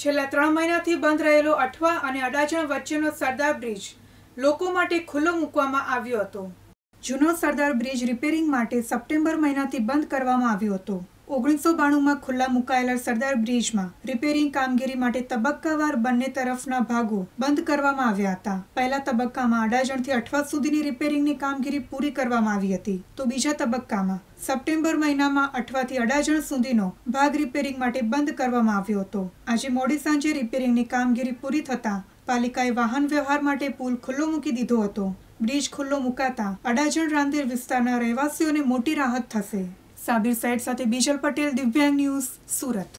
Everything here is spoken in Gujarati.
છેલ્લા ત્રણ મહિનાથી બંધ રહેલો અઠવા અને અડાજણ વચ્ચેનો સરદાર બ્રિજ લોકો માટે ખુલ્લો મૂકવામાં આવ્યો હતો જૂનો સરદાર બ્રિજ રિપેરિંગ માટે સપ્ટેમ્બર મહિનાથી બંધ કરવામાં આવ્યો હતો ઓગણીસો બાણુંમાં ખુલ્લા મુકાયેલા સરદાર બ્રિજમાં રિપેરિંગ કામગીરી માટે તબક્કાવાર બંને તરફના ભાગો બંધ કરવામાં આવ્યા હતા પહેલા તબક્કામાં અડાજણથી અઠવાડ સુધીની રિપેરિંગની કામગીરી પૂરી કરવામાં આવી હતી તો બીજા તબક્કામાં સપ્ટેમ્બર મહિનામાં અઠવાથી અડાજણ સુધીનો ભાગ રિપેરિંગ માટે બંધ કરવામાં આવ્યો હતો આજે મોડી સાંજે રિપેરિંગની કામગીરી પૂરી થતાં પાલિકાએ વાહન વ્યવહાર માટે પુલ ખુલ્લો મૂકી દીધો હતો બ્રિજ ખુલ્લો મુકાતા અડાજણ રાંદેર વિસ્તારના રહેવાસીઓને મોટી રાહત થશે સાબિર સાઈડ સાથે બીજલ પટેલ દિવ્યાંગ ન્યૂઝ સુરત